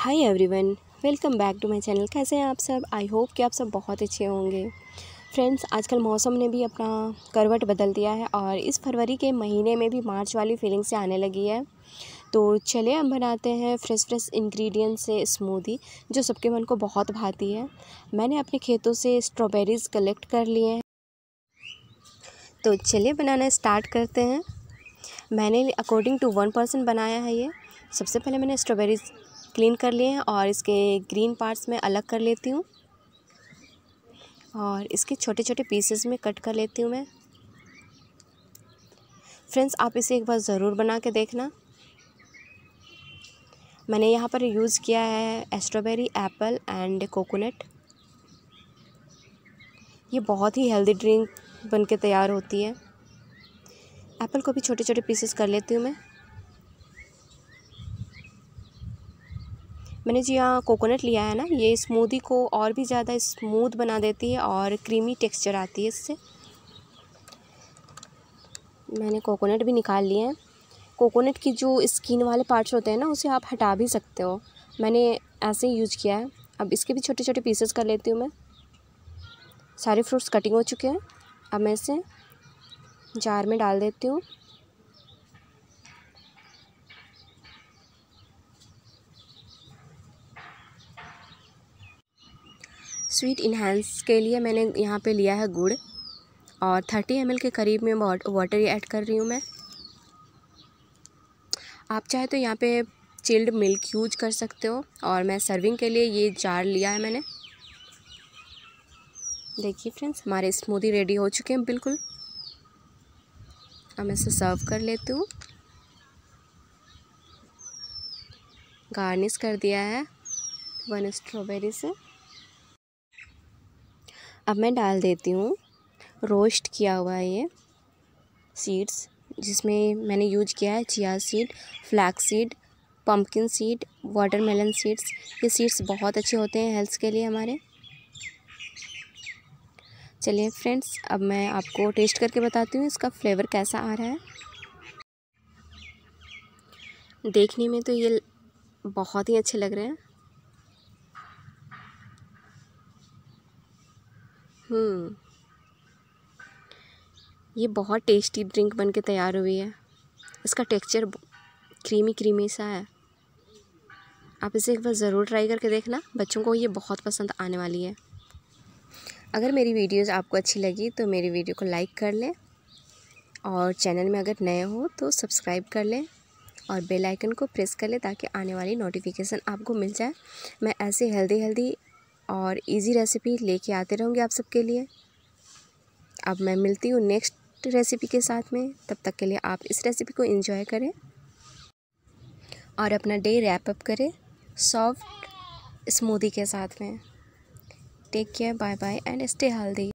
High everyone welcome back to my channel कैसे हैं आप सब आई होप कि आप सब बहुत अच्छे होंगे फ्रेंड्स आजकल मौसम ने भी अपना करवट बदल दिया है और इस फरवरी के महीने में भी मार्च वाली फीलिंग से आने लगी है तो चलिए हम बनाते हैं फ्रेश फ्रेश इंग्रेडिएंट से स्मूदी जो सबके मन को बहुत भाती है मैंने अपने खेतों से स्ट्रॉबेरीज़ कलेक्ट कर लिए हैं तो चलिए बनाना स्टार्ट करते हैं मैंने अकॉर्डिंग टू वन पर्सन बनाया है ये सबसे पहले मैंने स्ट्रॉबेरीज़ क्लीन कर लिए हैं और इसके ग्रीन पार्ट्स में अलग कर लेती हूँ और इसके छोटे छोटे पीसेस में कट कर लेती हूँ मैं फ्रेंड्स आप इसे एक बार ज़रूर बना के देखना मैंने यहाँ पर यूज़ किया है स्ट्रॉबेरी एप्पल एंड कोकोनट ये बहुत ही हेल्दी ड्रिंक बन के तैयार होती है एप्पल को भी छोटे छोटे पीसेस कर लेती हूँ मैं मैंने जी यहाँ कोकोनट लिया है ना ये स्मूदी को और भी ज़्यादा स्मूथ बना देती है और क्रीमी टेक्सचर आती है इससे मैंने कोकोनट भी निकाल लिए हैं कोकोनट की जो स्किन वाले पार्ट्स होते हैं ना उसे आप हटा भी सकते हो मैंने ऐसे ही यूज किया है अब इसके भी छोटे छोटे पीसेस कर लेती हूँ मैं सारे फ्रूट्स कटिंग हो चुके हैं अब मैं इसे जार में डाल देती हूँ स्वीट इन्हेंस के लिए मैंने यहाँ पे लिया है गुड़ और थर्टी एम के करीब में वाटर ऐड कर रही हूँ मैं आप चाहे तो यहाँ पे चिल्ड मिल्क यूज कर सकते हो और मैं सर्विंग के लिए ये जार लिया है मैंने देखिए फ्रेंड्स हमारे स्मूदी रेडी हो चुके हैं बिल्कुल अब मैं इसे सर्व कर लेती हूँ गार्निश कर दिया है वन स्ट्रॉबेरी से अब मैं डाल देती हूँ रोस्ट किया हुआ है ये सीड्स जिसमें मैंने यूज किया है chia seed flax seed pumpkin seed watermelon seeds ये सीड्स बहुत अच्छे होते हैं हेल्थ के लिए हमारे चलिए फ्रेंड्स अब मैं आपको टेस्ट करके बताती हूँ इसका फ्लेवर कैसा आ रहा है देखने में तो ये बहुत ही अच्छे लग रहे हैं हम्म। ये बहुत टेस्टी ड्रिंक बन के तैयार हुई है इसका टेक्सचर क्रीमी क्रीमी सा है आप इसे एक बार ज़रूर ट्राई करके देखना बच्चों को ये बहुत पसंद आने वाली है अगर मेरी वीडियोस आपको अच्छी लगी तो मेरी वीडियो को लाइक कर लें और चैनल में अगर नए हो तो सब्सक्राइब कर लें और बेल आइकन को प्रेस कर लें ताकि आने वाली नोटिफिकेशन आपको मिल जाए मैं ऐसे हेल्दी हेल्दी और इजी रेसिपी लेके आते रहूँगी आप सबके लिए अब मैं मिलती हूँ नेक्स्ट रेसिपी के साथ में तब तक के लिए आप इस रेसिपी को इन्जॉय करें और अपना डे रैप अप करें सॉफ्ट स्मूदी के साथ में take care bye bye and stay healthy